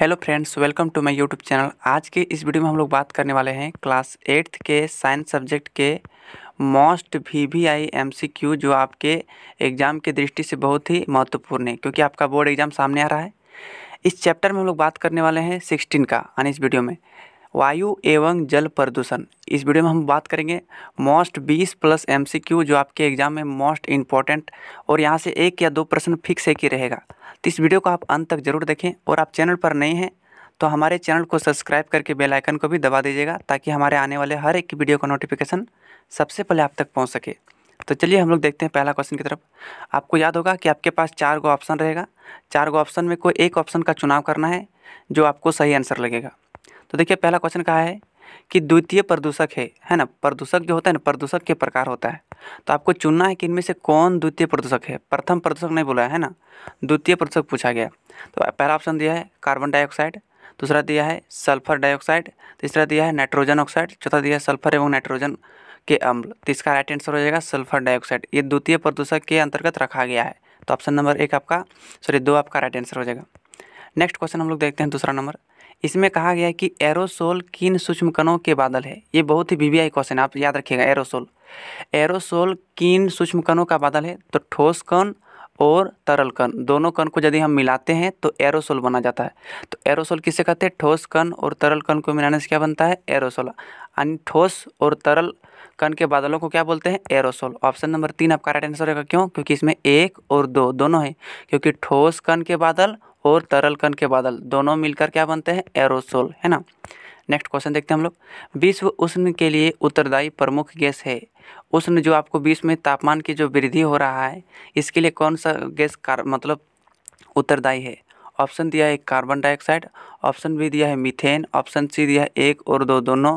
hello friends welcome to my YouTube channel आज के इस वीडियो में हम लोग बात करने वाले हैं क्लास एट्थ के साइंस सब्जेक्ट के most V V I M C Q जो आपके एग्ज़ाम के दृष्टि से बहुत ही महत्वपूर्ण है क्योंकि आपका बोर्ड एग्ज़ाम सामने आ रहा है इस चैप्टर में हम लोग बात करने वाले हैं सिक्सटीन का यानी इस वीडियो में वायु एवं जल प्रदूषण इस वीडियो में हम बात करेंगे मोस्ट 20 प्लस एमसीक्यू जो आपके एग्जाम में मोस्ट इंपॉर्टेंट और यहाँ से एक या दो प्रश्न फिक्स है कि रहेगा तो इस वीडियो को आप अंत तक जरूर देखें और आप चैनल पर नए हैं तो हमारे चैनल को सब्सक्राइब करके बेल आइकन को भी दबा दीजिएगा ताकि हमारे आने वाले हर एक वीडियो का नोटिफिकेशन सबसे पहले आप तक पहुँच सके तो चलिए हम लोग देखते हैं पहला क्वेश्चन की तरफ आपको याद होगा कि आपके पास चार गो ऑप्शन रहेगा चार गो ऑप्शन में कोई एक ऑप्शन का चुनाव करना है जो आपको सही आंसर लगेगा तो देखिए पहला क्वेश्चन कहा है कि द्वितीय प्रदूषक है है ना प्रदूषक जो होता है ना प्रदूषक के प्रकार होता है तो आपको चुनना है कि इनमें से कौन द्वितीय प्रदूषक है प्रथम प्रदूषक नहीं बोला है ना द्वितीय प्रदूषक पूछा गया तो पहला ऑप्शन दिया है कार्बन डाइऑक्साइड दूसरा दिया है सल्फर डाइऑक्साइड तीसरा दिया है नाइट्रोजन ऑक्साइड चौथा दिया है सल्फर एवं नाइट्रोजन के अम्ल तो इसका राइट आंसर हो जाएगा सल्फर डाइऑक्साइड ये द्वितीय प्रदूषक के अंतर्गत रखा गया है तो ऑप्शन नंबर एक आपका सॉरी दो आपका राइट आंसर हो जाएगा नेक्स्ट क्वेश्चन हम लोग देखते हैं दूसरा नंबर इसमें कहा गया है कि एरोसोल किन सूक्ष्म कणों के बादल है ये बहुत ही वीवीआई क्वेश्चन आप याद रखिएगा एरोसोल एरोसोल किन सूक्ष्म कणों का बादल है तो ठोस कण और तरल कण दोनों कण को यदि हम मिलाते हैं तो एरोसोल बना जाता है तो एरोसोल किसे कहते हैं ठोस कण और तरल कण को मिलाने से क्या बनता है एरोसोल यानी ठोस और तरल कण के बादलों को क्या बोलते हैं एरोसोल ऑप्शन नंबर तीन आपका राइट आंसर रहेगा क्यों क्योंकि इसमें एक और दो दोनों है क्योंकि ठोस कण के बादल और तरल कण के बादल दोनों मिलकर क्या बनते हैं एरोसोल है ना नेक्स्ट क्वेश्चन देखते हैं हम लोग विश्व उष्ण के लिए उत्तरदायी प्रमुख गैस है उष्ण जो आपको विश्व में तापमान की जो वृद्धि हो रहा है इसके लिए कौन सा गैस कार मतलब उत्तरदायी है ऑप्शन दिया है कार्बन डाइऑक्साइड ऑप्शन बी दिया है मीथेन ऑप्शन सी दिया है एक और दो दोनों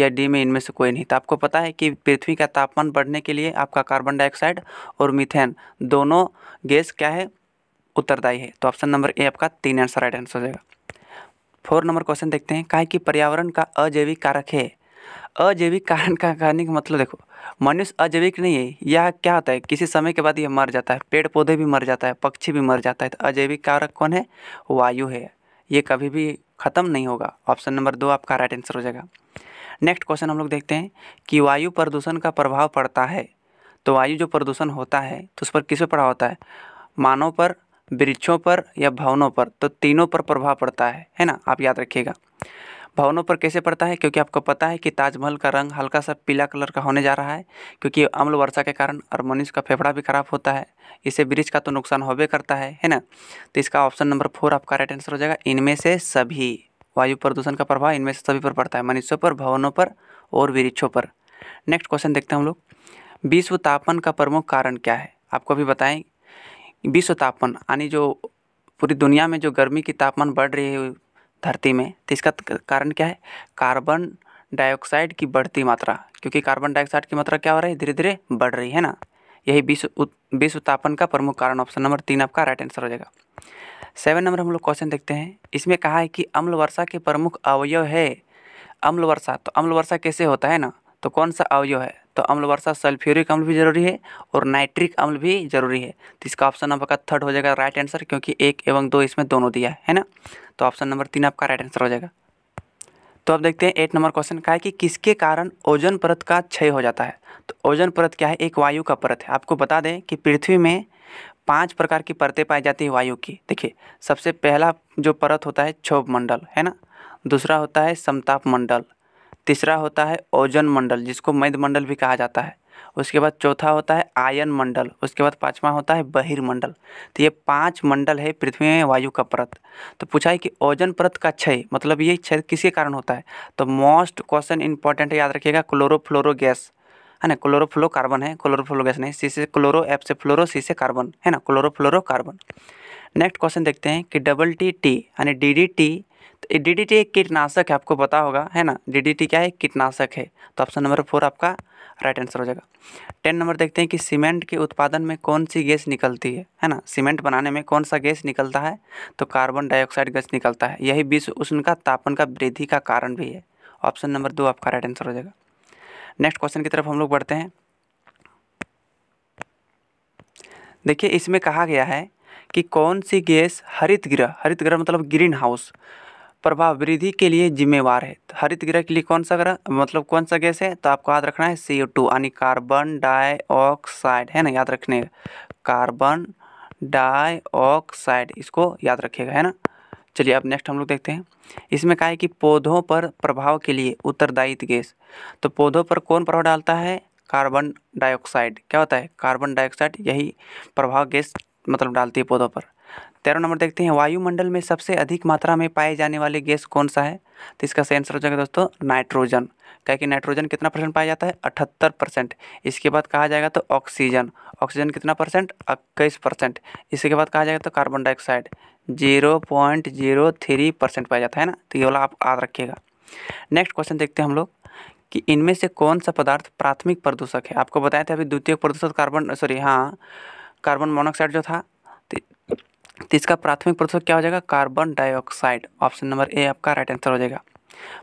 या डी में इनमें से कोई नहीं तो आपको पता है कि पृथ्वी का तापमान बढ़ने के लिए आपका कार्बन डाइऑक्साइड और मीथेन दोनों गैस क्या है उत्तरदायी है तो ऑप्शन नंबर ए आपका तीन आंसर राइट आंसर हो जाएगा फोर नंबर क्वेश्चन देखते हैं कहा कि पर्यावरण का अजैविक कारक है अजैविक कारण का कहने का मतलब देखो मनुष्य अजैविक नहीं है यह क्या होता है किसी समय के बाद यह मर जाता है पेड़ पौधे भी मर जाता है पक्षी भी मर जाता है तो अजैविक कारक कौन है वायु है ये कभी भी ख़त्म नहीं होगा ऑप्शन नंबर दो आपका राइट आंसर हो जाएगा नेक्स्ट क्वेश्चन हम लोग देखते हैं कि वायु प्रदूषण का प्रभाव पड़ता है तो वायु जो प्रदूषण होता है तो उस पर किस पर पड़ा होता है मानव पर वृक्षों पर या भवनों पर तो तीनों पर प्रभाव पड़ता है है ना आप याद रखिएगा भवनों पर कैसे पड़ता है क्योंकि आपको पता है कि ताजमहल का रंग हल्का सा पीला कलर का होने जा रहा है क्योंकि अम्ल वर्षा के कारण और मनुष्य का फेफड़ा भी खराब होता है इससे ब्रिज का तो नुकसान होबे करता है है ना तो इसका ऑप्शन नंबर फोर आपका राइट आंसर हो जाएगा इनमें से सभी वायु प्रदूषण का प्रभाव इनमें से सभी पर पड़ता है मनुष्यों पर भवनों पर और वृक्षों पर नेक्स्ट क्वेश्चन देखते हैं हम लोग विश्व तापमान का प्रमुख कारण क्या है आपको भी बताएं विश्व तापमान यानी जो पूरी दुनिया में जो गर्मी की तापमान बढ़ रही है धरती में तो इसका कारण क्या है कार्बन डाइऑक्साइड की बढ़ती मात्रा क्योंकि कार्बन डाइऑक्साइड की मात्रा क्या हो रही है धीरे धीरे बढ़ रही है ना यही विश्व विश्व तापन का प्रमुख कारण ऑप्शन नंबर तीन आपका राइट आंसर हो जाएगा सेवन नंबर हम लोग क्वेश्चन देखते हैं इसमें कहा है कि अम्ल वर्षा के प्रमुख अवयव है अम्ल वर्षा तो अम्ल वर्षा कैसे होता है ना तो कौन सा अवयव है तो अम्ल वर्षा सल्फ्यूरिक अम्ल भी जरूरी है और नाइट्रिक अम्ल भी जरूरी है तो इसका ऑप्शन नंबर का थर्ड हो जाएगा राइट आंसर क्योंकि एक एवं दो इसमें दोनों दिया है ना तो ऑप्शन नंबर तीन आपका राइट आंसर हो जाएगा तो अब देखते हैं एट नंबर क्वेश्चन का है कि किसके कारण ओजन परत का क्षय हो जाता है तो ओजन परत क्या है एक वायु का परत है आपको बता दें कि पृथ्वी में पांच प्रकार की परतें पाई जाती है वायु की देखिए सबसे पहला जो परत होता है क्षोभ मंडल है ना दूसरा होता है समताप मंडल तीसरा होता है ओजन मंडल जिसको मध्य मंडल भी कहा जाता है उसके बाद चौथा होता है आयन मंडल उसके बाद पांचवा होता है बहिर्मंडल तो ये पांच मंडल है पृथ्वी में वायु का परत तो पूछा है कि ओजन परत का क्षय मतलब ये क्षय किसके कारण होता है तो मोस्ट क्वेश्चन इंपॉर्टेंट याद रखिएगा क्लोरोफ्लोरो गैस है ना क्लोरोफ्लोरो कार्बन है क्लोरोफ्लोरो गैस नहीं सी से क्लोरो एफ से फ्लोरो सी से कार्बन है ना क्लोरोफ्लोरो कार्बन नेक्स्ट क्वेश्चन देखते हैं कि डबल टी टी यानी डी डी टी डीडीटी एक कीटनाशक है आपको पता होगा है ना डीडीटी क्या है कीटनाशक है तो ऑप्शन नंबर फोर आपका राइट आंसर हो जाएगा टेन नंबर देखते हैं कि सीमेंट के उत्पादन में कौन सी गैस निकलती है है ना सीमेंट बनाने में कौन सा गैस निकलता है तो कार्बन डाइऑक्साइड गैस निकलता है यही विश्व उष्ण का तापन का वृद्धि का कारण भी है ऑप्शन नंबर दो आपका राइट आंसर हो जाएगा नेक्स्ट क्वेश्चन की तरफ हम लोग बढ़ते हैं देखिए इसमें कहा गया है कि कौन सी गैस हरित गृह हरित गृह मतलब ग्रीन हाउस प्रभाव वृद्धि के लिए जिम्मेवार है हरित ग्रह के लिए कौन सा ग्रह मतलब कौन सा गैस है तो आपको याद रखना है सी टू यानी कार्बन डाइऑक्साइड है ना याद रखने कार्बन डाइऑक्साइड इसको याद रखिएगा है ना चलिए अब नेक्स्ट हम लोग देखते हैं इसमें कहा है कि पौधों पर प्रभाव के लिए उत्तरदायित्व गैस तो पौधों पर कौन प्रभाव डालता है कार्बन डाइऑक्साइड क्या होता है कार्बन डाइऑक्साइड यही प्रभाव गैस मतलब डालती है पौधों पर तेरह नंबर देखते हैं वायुमंडल में सबसे अधिक मात्रा में पाए जाने वाले गैस कौन सा है तो इसका सही आंसर हो जाएगा दोस्तों नाइट्रोजन क्या कि नाइट्रोजन कितना परसेंट पाया जाता है अठहत्तर परसेंट इसके बाद कहा जाएगा तो ऑक्सीजन ऑक्सीजन कितना परसेंट इक्कीस परसेंट इसके बाद कहा जाएगा तो carbon dioxide zero point zero three percent पाया जाता है ना तो ये वाला आप याद रखिएगा नेक्स्ट क्वेश्चन देखते हैं हम लोग कि इनमें से कौन सा पदार्थ प्राथमिक प्रदूषक है आपको बताया था अभी द्वितीय प्रदूषक कार्बन सॉरी हाँ कार्बन मोनोऑक्साइड जो था तो इसका प्राथमिक प्रदूषक क्या हो जाएगा carbon dioxide option number A आपका राइट आंसर हो जाएगा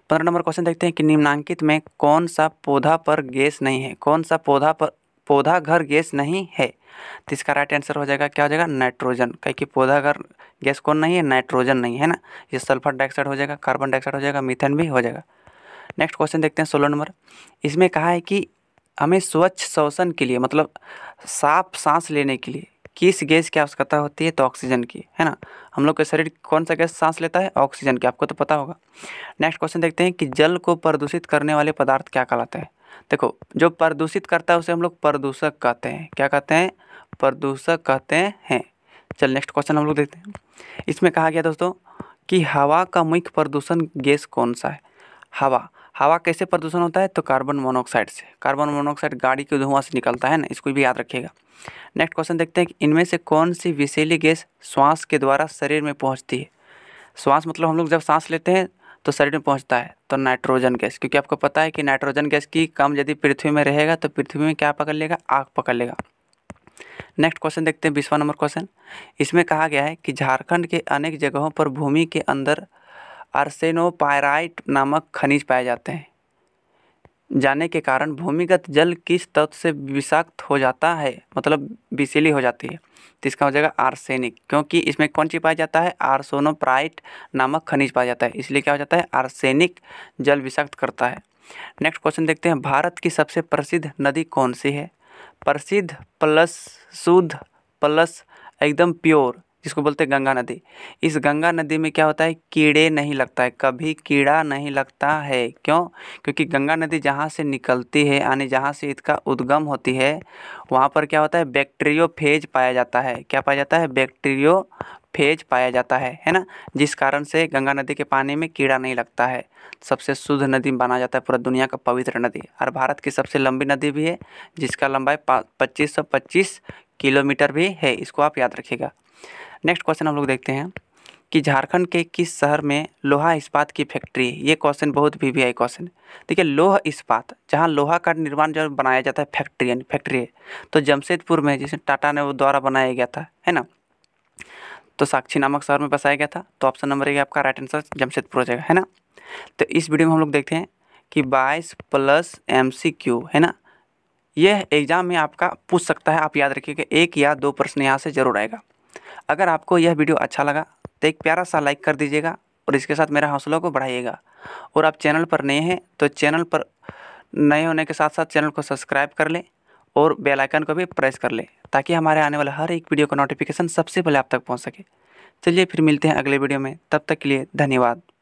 पंद्रह नंबर क्वेश्चन देखते हैं कि निम्नांकित में कौन सा पौधा पर गैस नहीं है कौन सा पौधा पर पौधा घर गैस नहीं है तो इसका राइट आंसर हो जाएगा क्या हो जाएगा नाइट्रोजन क्योंकि पौधा घर गैस कौन नहीं है नाइट्रोजन नहीं है ना ये सल्फर डाइऑक्साइड हो जाएगा कार्बन डाइऑक्साइड हो जाएगा मीथेन भी हो जाएगा नेक्स्ट क्वेश्चन देखते हैं सोलह नंबर इसमें कहा है कि हमें स्वच्छ शोषण के लिए मतलब साफ सांस लेने के लिए किस गैस की आवश्यकता होती है तो ऑक्सीजन की है ना हम लोग का शरीर कौन सा गैस सांस लेता है ऑक्सीजन की आपको तो पता होगा नेक्स्ट क्वेश्चन देखते हैं कि जल को प्रदूषित करने वाले पदार्थ क्या कहलाते हैं देखो जो प्रदूषित करता है उसे हम लोग प्रदूषक कहते हैं क्या कहते हैं प्रदूषक कहते हैं चल नेक्स्ट क्वेश्चन हम लोग देखते हैं इसमें कहा गया दोस्तों कि हवा का मुख्य प्रदूषण गैस कौन सा है हवा हवा कैसे प्रदूषण होता है तो कार्बन मोनोऑक्साइड से कार्बन मोनोऑक्साइड गाड़ी के धुआं से निकलता है ना इसको भी याद रखिएगा नेक्स्ट क्वेश्चन देखते हैं कि इनमें से कौन सी विषैली गैस श्वास के द्वारा शरीर में पहुँचती है श्वास मतलब हम लोग जब सांस लेते हैं तो शरीर में पहुँचता है तो नाइट्रोजन गैस क्योंकि आपको पता है कि नाइट्रोजन गैस की कम यदि पृथ्वी में रहेगा तो पृथ्वी में क्या पकड़ लेगा आग पकड़ लेगा नेक्स्ट क्वेश्चन देखते हैं बीसवा नंबर क्वेश्चन इसमें कहा गया है कि झारखंड के अनेक जगहों पर भूमि के अंदर आर्सेनोपायराइट नामक खनिज पाए जाते हैं जाने के कारण भूमिगत जल किस तत्व से विषाक्त हो जाता है मतलब विशीली हो जाती है तो इसका हो जाएगा आर्सेनिक क्योंकि इसमें कौन चीज़ पाया जाता है आर्सोनोप्राइट नामक खनिज पाया जाता है इसलिए क्या हो जाता है आर्सेनिक जल विषाक्त करता है नेक्स्ट क्वेश्चन देखते हैं भारत की सबसे प्रसिद्ध नदी कौन सी है प्रसिद्ध प्लस शुद्ध प्लस एकदम प्योर जिसको बोलते हैं गंगा नदी इस गंगा नदी में क्या होता है कीड़े नहीं लगता है कभी कीड़ा नहीं लगता है क्यों क्योंकि गंगा नदी जहाँ से निकलती है यानी जहाँ से इसका उद्गम होती है वहाँ पर क्या होता है बैक्टीरियो फेज पाया जाता है क्या पाया जाता है बैक्टीरियो फेज पाया जाता है है ना जिस कारण से गंगा नदी के पानी में कीड़ा नहीं लगता है सबसे शुद्ध नदी माना जाता है पूरा दुनिया का पवित्र नदी और भारत की सबसे लंबी नदी भी है जिसका लंबाई पच्चीस सौ पच्चीस किलोमीटर भी है इसको आप याद रखिएगा नेक्स्ट क्वेश्चन हम लोग देखते हैं कि झारखंड के किस शहर में लोहा इस्पात की फैक्ट्री है ये क्वेश्चन बहुत वी वी आई क्वेश्चन देखिए लोह इस्पात जहाँ लोहा का निर्माण जो बनाया जाता है फैक्ट्री यानी फैक्ट्री है तो जमशेदपुर में जिसे टाटा ने वो द्वारा बनाया गया था है ना तो साक्षी नामक शहर में बसाया गया था तो ऑप्शन नंबर एक आपका राइट आंसर जमशेदपुर हो जाएगा है ना तो इस वीडियो में हम लोग देखते हैं कि बाईस प्लस एम सी क्यू है ना यह एग्ज़ाम में आपका पूछ सकता है आप याद रखिएगा एक या दो प्रश्न यहाँ से जरूर आएगा अगर आपको यह वीडियो अच्छा लगा तो एक प्यारा सा लाइक कर दीजिएगा और इसके साथ मेरा हौसलों को बढ़ाइएगा और आप चैनल पर नए हैं तो चैनल पर नए होने के साथ साथ चैनल को सब्सक्राइब कर लें और बेल आइकन को भी प्रेस कर लें ताकि हमारे आने वाले हर एक वीडियो का नोटिफिकेशन सबसे पहले आप तक पहुंच सके चलिए फिर मिलते हैं अगले वीडियो में तब तक के लिए धन्यवाद